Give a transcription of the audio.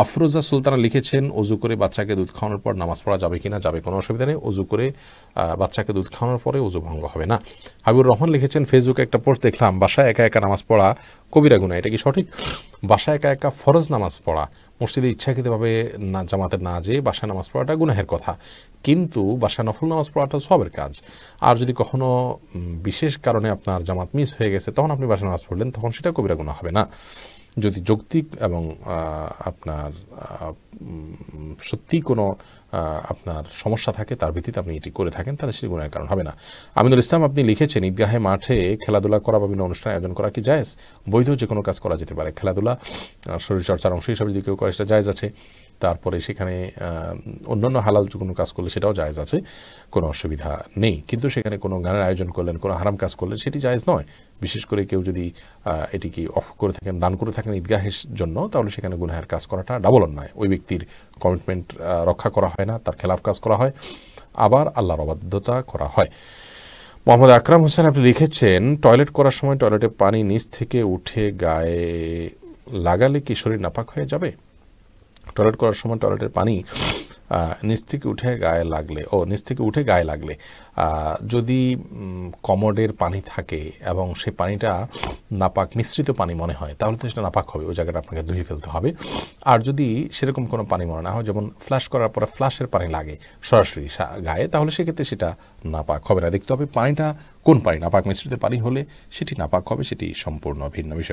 আফরোজা সুলতানা লিখেছেন অজু করে বাচ্চাকে দুধ খাওয়ানোর পর নামাজ পড়া যাবে কিনা যাবে কোনো অসুবিধা নেই অজু করে বাচ্চাকে দুধ খাওয়ানোর পরে অজু ভঙ্গ হবে না হাবিবুর রহমান লিখেছেন ফেসবুকে একটা পোস্ট দেখলাম বাসায় একা একা নামাজ পড়া কবিরা গুণা এটা কি সঠিক বাসায় একা একা ফরজ নামাজ পড়া মসজিদে ইচ্ছাকৃতভাবে না জামাতে না যেয়ে বাসায় নামাজ পড়াটা গুনাহের কথা কিন্তু বাসায় নফল নামাজ পড়াটা সবের কাজ আর যদি কখনো বিশেষ কারণে আপনার জামাত মিস হয়ে গেছে তখন আপনি বাসায় নামাজ পড়লেন তখন সেটা কবিরা গুণা হবে না যদি যৌক্তিক এবং আপনার সত্যি কোনো আপনার সমস্যা থাকে তার ভিত্তিতে আপনি এটি করে থাকেন তাহলে সেটি গুণের কারণ হবে না আমিনুল ইসলাম আপনি লিখেছেন ঈদগাহে মাঠে খেলাধুলা করা বা বিভিন্ন অনুষ্ঠান আয়োজন করা কি জায়েজ বৈধ যে কোনো কাজ করা যেতে পারে খেলাধুলা শরীরচর্চার অংশ হিসাবে যদি কেউ করে সেটা জায়েজ আছে তারপরে সেখানে অন্যান্য হালাল কোনো কাজ করলে সেটাও জায়জ আছে কোনো অসুবিধা নেই কিন্তু সেখানে কোনো গানের আয়োজন করলেন কোনো হারাম কাজ করলেন সেটি জায়জ নয় বিশেষ করে কেউ যদি এটিকে অফ করে থাকেন দান করে থাকেন ঈদগাহের জন্য তাহলে সেখানে গুনাহের কাজ করাটা ডাবল অন্যায় ওই ব্যক্তির কমিটমেন্ট রক্ষা করা হয় না তার খেলাফ কাজ করা হয় আবার আল্লাহর অবাধ্যতা করা হয় মোহাম্মদ আকরাম হোসেন আপনি লিখেছেন টয়লেট করার সময় টয়লেটে পানি নিচ থেকে উঠে গায়ে লাগালে কি শরীর নাপাক হয়ে যাবে টয়লেট করার সময় টয়লেটের পানি নিচ থেকে উঠে গায়ে লাগলে ও নিচ থেকে উঠে গায়ে লাগলে যদি কমডের পানি থাকে এবং সে পানিটা নাপাক মিশ্রিত পানি মনে হয় তাহলে তো সেটা নাপাক হবে ওই জায়গাটা আপনাকে ধুয়ে ফেলতে হবে আর যদি সেরকম কোনো পানি মনে না হয় যেমন ফ্ল্যাশ করার পরে ফ্ল্যাশের পানি লাগে সরাসরি গায়ে তাহলে সেক্ষেত্রে সেটা নাপাক হবে না দেখতে হবে পানিটা কোন পানি নাপাক মিশ্রিত পানি হলে সেটি নাপাক হবে সেটি সম্পূর্ণ ভিন্ন বিষয়